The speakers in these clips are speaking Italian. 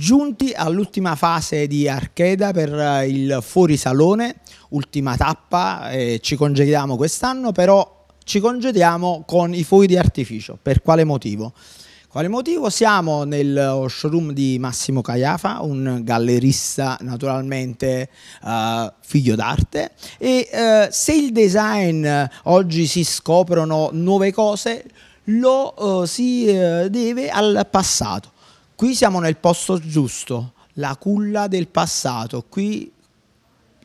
giunti all'ultima fase di Archeda per eh, il fuorisalone, ultima tappa, eh, ci congediamo quest'anno, però ci congediamo con i fuochi di artificio. Per quale motivo? Quale motivo? Siamo nel eh, showroom di Massimo Caiafa, un gallerista naturalmente uh, figlio d'arte e uh, se il design uh, oggi si scoprono nuove cose lo si deve al passato qui siamo nel posto giusto, la culla del passato, qui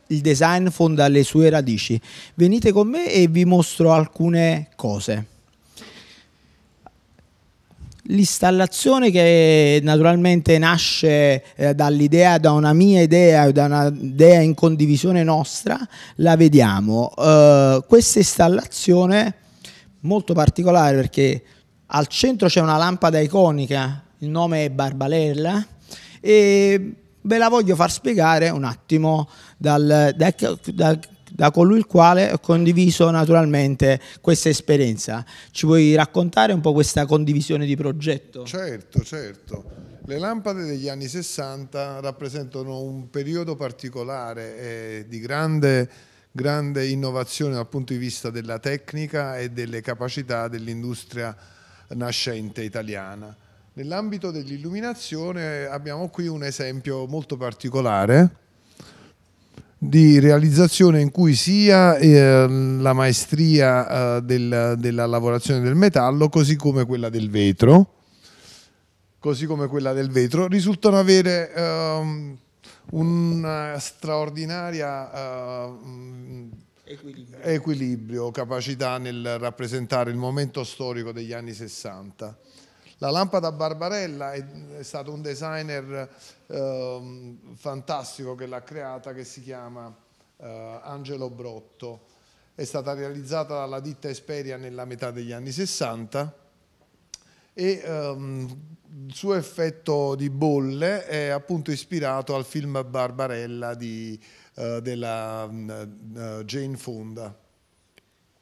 il design fonda le sue radici. Venite con me e vi mostro alcune cose. L'installazione che naturalmente nasce eh, dall'idea, da una mia idea, da un'idea in condivisione nostra, la vediamo. Uh, questa installazione molto particolare perché al centro c'è una lampada iconica il nome è Barbalella e ve la voglio far spiegare un attimo dal, da, da, da colui il quale ho condiviso naturalmente questa esperienza. Ci vuoi raccontare un po' questa condivisione di progetto? Certo, certo. Le lampade degli anni 60 rappresentano un periodo particolare eh, di grande, grande innovazione dal punto di vista della tecnica e delle capacità dell'industria nascente italiana Nell'ambito dell'illuminazione abbiamo qui un esempio molto particolare di realizzazione in cui sia eh, la maestria eh, del, della lavorazione del metallo così come quella del vetro così come quella del vetro risultano avere eh, una straordinaria equilibrio. Ehm, equilibrio capacità nel rappresentare il momento storico degli anni 60 la lampada Barbarella è, è stato un designer eh, fantastico che l'ha creata, che si chiama eh, Angelo Brotto. È stata realizzata dalla ditta Esperia nella metà degli anni 60 e ehm, il suo effetto di bolle è appunto ispirato al film Barbarella di, eh, della mm, eh, Jane Fonda.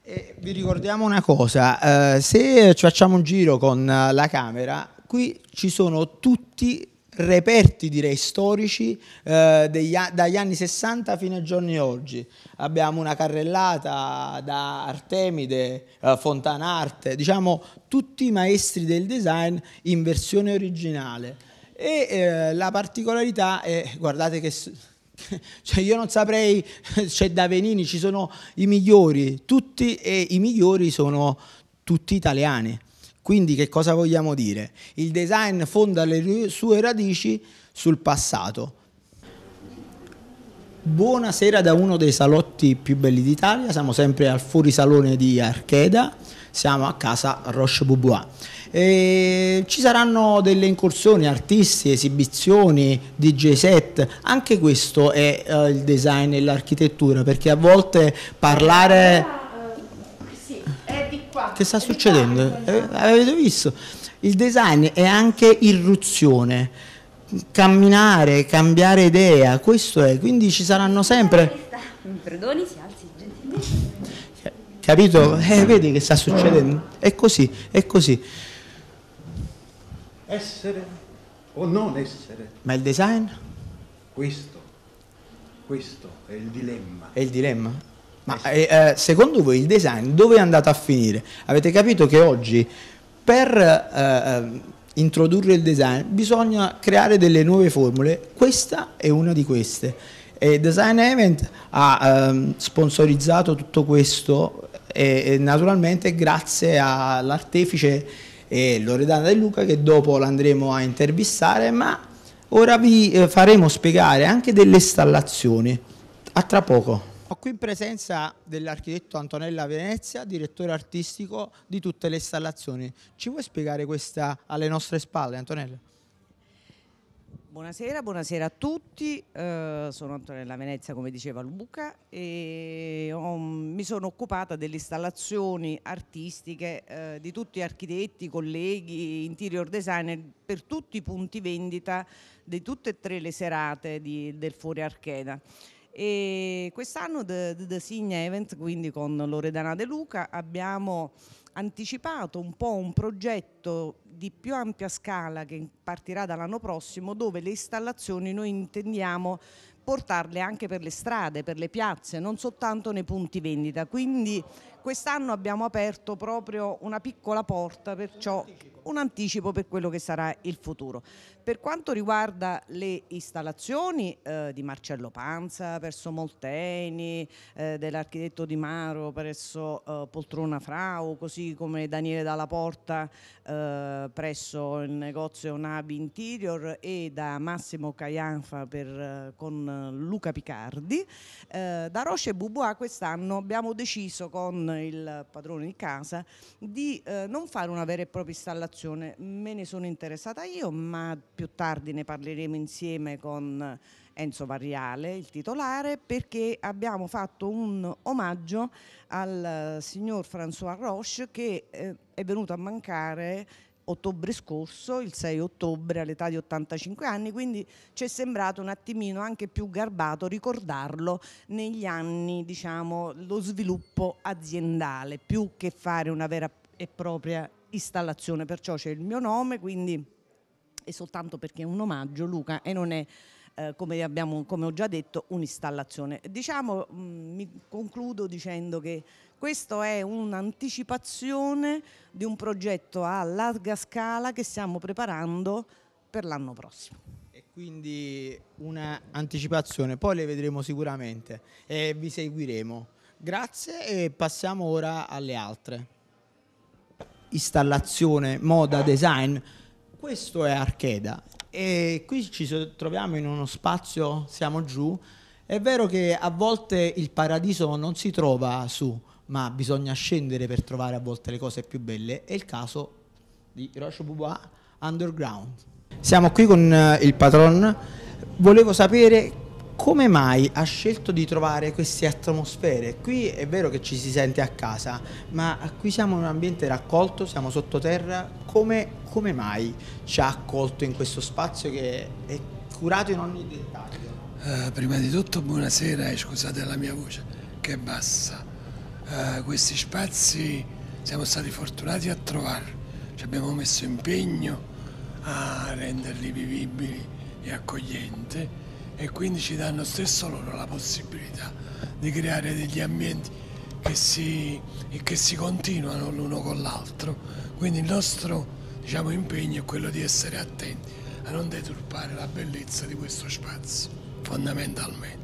E vi ricordiamo una cosa, eh, se ci facciamo un giro con la camera, qui ci sono tutti reperti direi storici eh, degli, dagli anni 60 fino ai giorni oggi. Abbiamo una carrellata da Artemide, eh, Fontanarte, diciamo tutti i maestri del design in versione originale. E eh, la particolarità è, guardate che Cioè io non saprei, c'è da Venini, ci sono i migliori, tutti e i migliori sono tutti italiani. Quindi che cosa vogliamo dire? Il design fonda le sue radici sul passato Buonasera da uno dei salotti più belli d'Italia, siamo sempre al fuorisalone di Archeda, siamo a casa Roche Boubois. E ci saranno delle incursioni, artisti, esibizioni, DJ set, anche questo è eh, il design e l'architettura, perché a volte parlare... Eh, sì, è di Che sta succedendo? Eh, avete visto? Il design è anche irruzione camminare, cambiare idea, questo è, quindi ci saranno sempre... Perdoni, si alzi gentilmente. Capito? Eh, vedi che sta succedendo? È così, è così. Essere o non essere. Ma il design? Questo, questo è il dilemma. È il dilemma? Ma eh, eh, eh secondo voi il design dove è andato a finire? Avete capito che oggi per... Eh, eh introdurre il design, bisogna creare delle nuove formule, questa è una di queste. E design Event ha ehm, sponsorizzato tutto questo e, e naturalmente grazie all'artefice Loredana De Luca che dopo l'andremo a intervistare, ma ora vi eh, faremo spiegare anche delle installazioni. A tra poco. Ho ecco, qui in presenza dell'architetto Antonella Venezia, direttore artistico di tutte le installazioni. Ci vuoi spiegare questa alle nostre spalle, Antonella? Buonasera, buonasera a tutti, eh, sono Antonella Venezia come diceva Luca e ho, mi sono occupata delle installazioni artistiche eh, di tutti gli architetti, colleghi, interior designer per tutti i punti vendita di tutte e tre le serate di, del Fuori Archeda. E quest'anno The, The, The Signa Event, quindi con Loredana De Luca, abbiamo anticipato un po' un progetto di più ampia scala che partirà dall'anno prossimo dove le installazioni noi intendiamo portarle anche per le strade, per le piazze, non soltanto nei punti vendita. Quindi quest'anno abbiamo aperto proprio una piccola porta, perciò un anticipo per quello che sarà il futuro. Per quanto riguarda le installazioni eh, di Marcello Panza verso Molteni, eh, dell'architetto Di Maro presso eh, Poltrona Frau, così come Daniele Dalla Porta eh, presso il negozio Nabi Interior e da Massimo Caianfa per, eh, con eh, Luca Picardi, da Roche e Bubuà quest'anno abbiamo deciso con il padrone di casa di non fare una vera e propria installazione situazione me ne sono interessata io, ma più tardi ne parleremo insieme con Enzo Variale, il titolare, perché abbiamo fatto un omaggio al signor François Roche che eh, è venuto a mancare ottobre scorso, il 6 ottobre all'età di 85 anni, quindi ci è sembrato un attimino anche più garbato ricordarlo negli anni, diciamo, lo sviluppo aziendale, più che fare una vera e propria installazione, perciò c'è il mio nome, quindi è soltanto perché è un omaggio Luca e non è eh, come, abbiamo, come, ho già detto, un'installazione. Diciamo, mh, mm, mi concludo dicendo che questo è un'anticipazione di un progetto a larga scala che stiamo preparando per l'anno prossimo. E quindi un'anticipazione, poi le vedremo sicuramente e vi seguiremo. Grazie e passiamo ora alle altre installazione, moda, design. Questo è Archeda e qui ci troviamo in uno spazio, siamo giù. È vero che a volte il paradiso non si trova su, ma bisogna scendere per trovare a volte le cose più belle. È il caso di Roche Boubois Underground. Siamo qui con eh, il patron. Volevo sapere come mai ha scelto di trovare queste atmosfere? Qui è vero che ci si sente a casa, ma qui siamo in un ambiente raccolto, siamo sottoterra, come, come mai ci ha accolto in questo spazio che è curato in ogni dettaglio? Uh, prima di tutto buonasera e eh, scusate la mia voce che è bassa. Uh, questi spazi siamo stati fortunati a trovarli, ci abbiamo messo impegno a renderli vivibili e accoglienti e quindi ci danno stesso loro la possibilità di creare degli ambienti che si, che si continuano l'uno con l'altro. Quindi il nostro diciamo, impegno è quello di essere attenti a non deturpare la bellezza di questo spazio, fondamentalmente.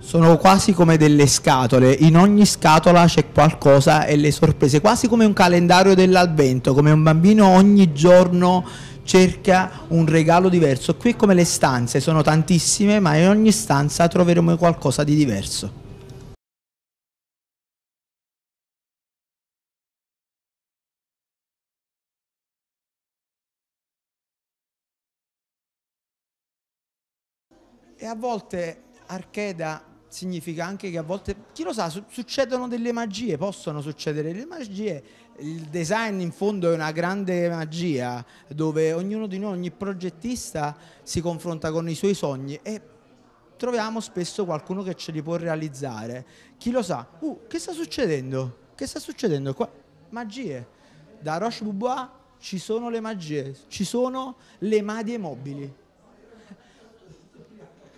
Sono quasi come delle scatole, in ogni scatola c'è qualcosa e le sorprese, quasi come un calendario dell'avvento, come un bambino ogni giorno cerca un regalo diverso. Qui come le stanze, sono tantissime, ma in ogni stanza troveremo qualcosa di diverso. E a volte Archeda significa anche che a volte, chi lo sa, succedono delle magie, possono succedere delle magie. Il design in fondo è una grande magia dove ognuno di noi, ogni progettista si confronta con i suoi sogni e troviamo spesso qualcuno che ce li può realizzare. Chi lo sa, uh, che sta succedendo? Che sta succedendo qua? Magie. Da Roche Boubois ci sono le magie, ci sono le madie mobili.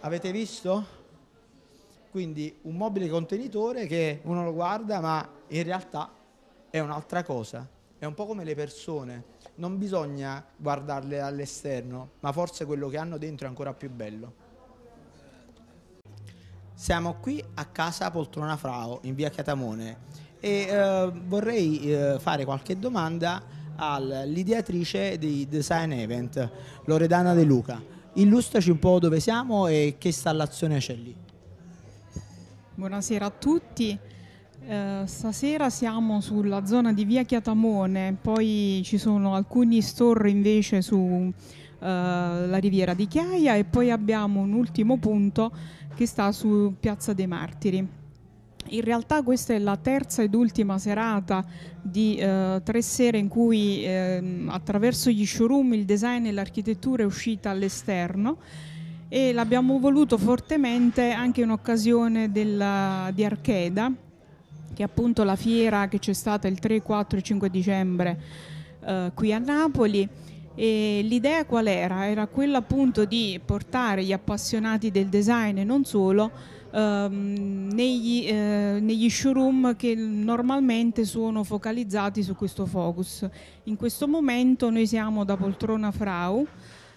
Avete visto? Quindi un mobile contenitore che uno lo guarda ma in realtà è un'altra cosa. È un po' come le persone, non bisogna guardarle dall'esterno, ma forse quello che hanno dentro è ancora più bello. Siamo qui a casa Poltrona Frao in via Catamone e eh, vorrei eh, fare qualche domanda all'ideatrice di Design Event, Loredana De Luca. Illustraci un po' dove siamo e che installazione c'è lì. Buonasera a tutti. Eh, stasera siamo sulla zona di via Chiatamone, poi ci sono alcuni store invece sulla eh, riviera di Chiaia e poi abbiamo un ultimo punto che sta su Piazza dei Martiri. In realtà questa è la terza ed ultima serata di eh, tre sere in cui eh, attraverso gli showroom il design e l'architettura è uscita all'esterno e l'abbiamo voluto fortemente anche in occasione della, di Archeda, che è appunto la fiera che c'è stata il 3, 4 e 5 dicembre eh, qui a Napoli. E l'idea qual era? Era quella appunto di portare gli appassionati del design e non solo ehm, negli, eh, negli, showroom che normalmente sono focalizzati su questo focus. In questo momento noi siamo da Poltrona Frau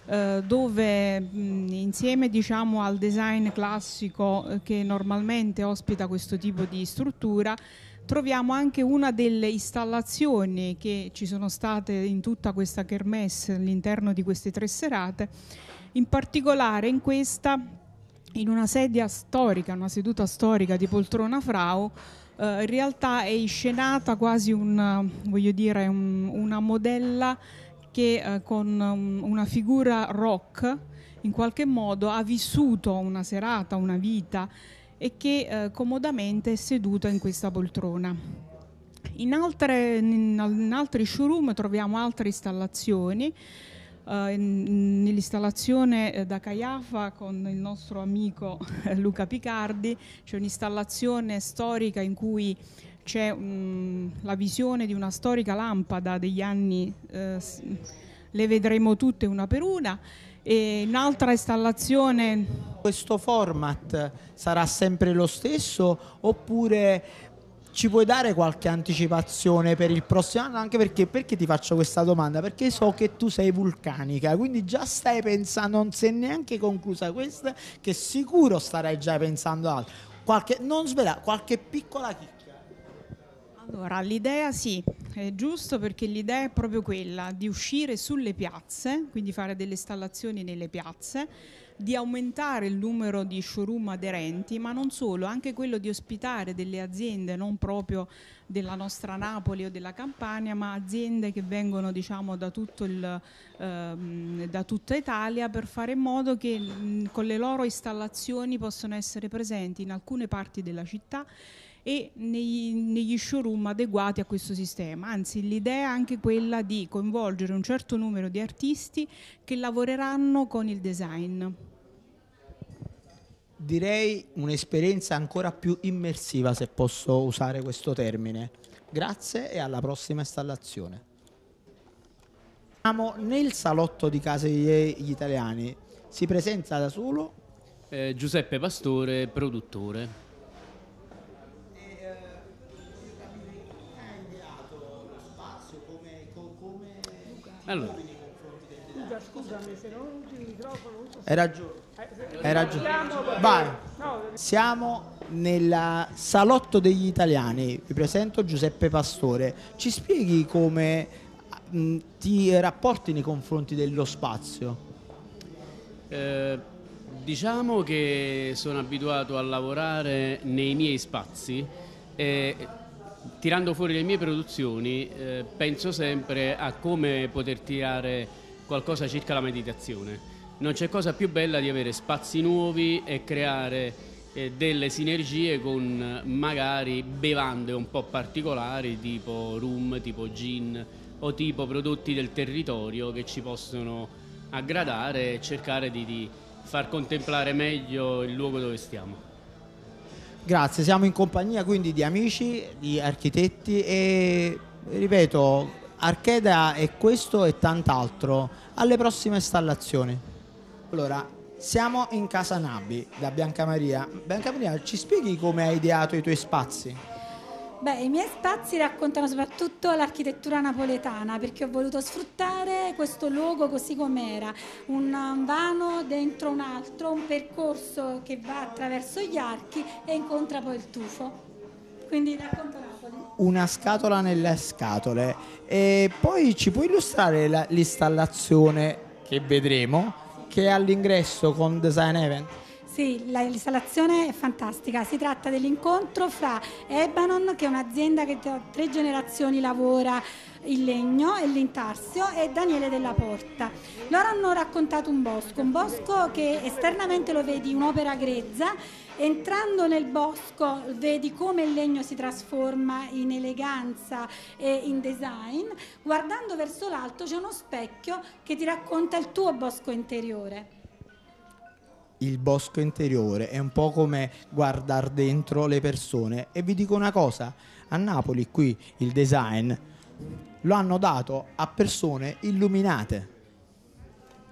eh, dove mh, insieme diciamo, al design classico eh, che normalmente ospita questo tipo di struttura troviamo anche una delle installazioni che ci sono state in tutta questa kermesse all'interno di queste tre serate, in particolare in questa in una sedia storica, una seduta storica di poltrona Frau, eh, in realtà è iscenata quasi un, dire, un, una modella che eh, con um, una figura rock in qualche modo ha vissuto una serata, una vita e che eh, comodamente è seduta in questa poltrona. In, altre, in, in altri showroom troviamo altre installazioni, eh, nell'installazione eh, da Caiafa con il nostro amico eh, Luca Picardi c'è un'installazione storica in cui c'è um, la visione di una storica lampada degli anni, eh, le vedremo tutte una per una, e un'altra installazione. Questo format sarà sempre lo stesso oppure ci puoi dare qualche anticipazione per il prossimo anno? Anche perché, perché ti faccio questa domanda? Perché so che tu sei vulcanica, quindi già stai pensando, non sei neanche conclusa questa, che sicuro starai già pensando altro. Qualche, non svela, qualche piccola chicca. Allora, l'idea sì, è giusto perché l'idea è proprio quella di uscire sulle piazze, quindi fare delle installazioni nelle piazze, di aumentare il numero di showroom aderenti, ma non solo, anche quello di ospitare delle aziende non proprio della nostra Napoli o della Campania, ma aziende che vengono diciamo, da, il, ehm, da, tutta Italia per fare in modo che mh, con le loro installazioni possano essere presenti in alcune parti della città e negli, negli showroom adeguati a questo sistema. Anzi, l'idea è anche quella di coinvolgere un certo numero di artisti che lavoreranno con il design. Direi un'esperienza ancora più immersiva, se posso usare questo termine. Grazie e alla prossima installazione. Siamo nel salotto di Casa degli Italiani. Si presenta da solo eh, Giuseppe Pastore, produttore. Allora. Scusa, scusami se non usi il microfono. Hai ragione. Eh, Hai ragione. Siamo nel salotto degli italiani. Vi presento Giuseppe Pastore. Ci spieghi come mh, mm, ti rapporti nei confronti dello spazio? Eh, diciamo che sono abituato a lavorare nei miei spazi e tirando fuori le mie produzioni eh, penso sempre a come poter tirare qualcosa circa la meditazione. Non c'è cosa più bella di avere spazi nuovi e creare eh, delle sinergie con magari bevande un po' particolari tipo rum, tipo gin o tipo prodotti del territorio che ci possono aggradare e cercare di, di far contemplare meglio il luogo dove stiamo. Grazie, siamo in compagnia quindi di amici, di architetti e ripeto, Archeda è questo e tant'altro. Alle prossime installazioni. Allora, siamo in casa Nabi da Bianca Maria. Bianca Maria, ci spieghi come hai ideato i tuoi spazi? Beh, i miei spazi raccontano soprattutto l'architettura napoletana perché ho voluto sfruttare questo luogo così com'era, un vano dentro un altro, un percorso che va attraverso gli archi e incontra poi il tufo. Quindi racconto Napoli. Una scatola nelle scatole. E poi ci puoi illustrare l'installazione che vedremo, che è all'ingresso con Design Event? Sì, l'installazione è fantastica, si tratta dell'incontro fra Ebanon, che è un'azienda che da tre generazioni lavora il legno e l'intarsio, e Daniele della Porta. Loro hanno raccontato un bosco, un bosco che esternamente lo vedi un'opera grezza, entrando nel bosco vedi come il legno si trasforma in eleganza e in design, guardando verso l'alto c'è uno specchio che ti racconta il tuo bosco interiore il bosco interiore, è un po' come guardare dentro le persone. E vi dico una cosa, a Napoli qui il design lo hanno dato a persone illuminate.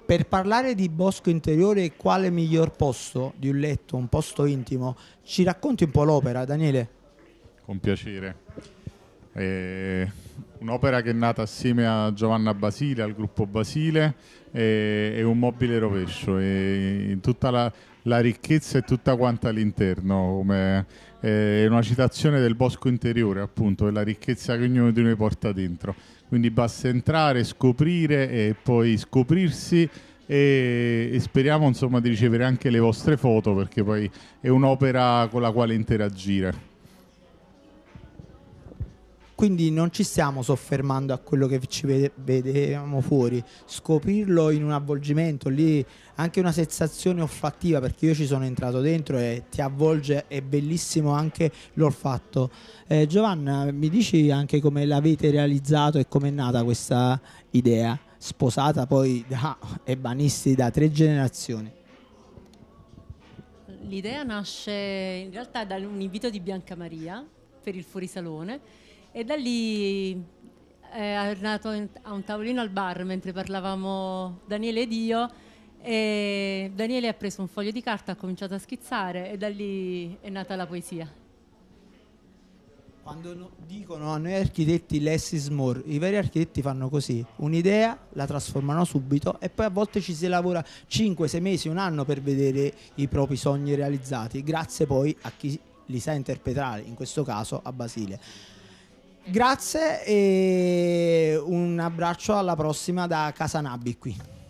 Per parlare di bosco interiore, quale miglior posto di un letto, un posto intimo? Ci racconti un po' l'opera, Daniele? Con piacere. Eh, un'opera che è nata assieme a Giovanna Basile, al gruppo Basile, è, e un mobile rovescio, e in tutta la, la ricchezza è tutta quanta all'interno, come eh, è una citazione del bosco interiore, appunto, della ricchezza che ognuno di noi porta dentro. Quindi basta entrare, scoprire e poi scoprirsi e, e speriamo insomma di ricevere anche le vostre foto perché poi è un'opera con la quale interagire. Quindi non ci stiamo soffermando a quello che ci vede, vediamo fuori, scoprirlo in un avvolgimento lì, anche una sensazione olfattiva perché io ci sono entrato dentro e ti avvolge, è bellissimo anche l'olfatto. Eh, Giovanna, mi dici anche come l'avete realizzato e come è nata questa idea, sposata poi da ebanisti da tre generazioni? L'idea nasce in realtà da un invito di Bianca Maria per il fuorisalone e da lì eh, è nato a un tavolino al bar mentre parlavamo Daniele ed io e Daniele ha preso un foglio di carta, ha cominciato a schizzare e da lì è nata la poesia. Quando no, dicono a noi architetti less is more, i veri architetti fanno così, un'idea la trasformano subito e poi a volte ci si lavora 5-6 mesi, un anno per vedere i propri sogni realizzati, grazie poi a chi li sa interpretare, in questo caso a Basile. Grazie e un abbraccio alla prossima da Casanabbi qui.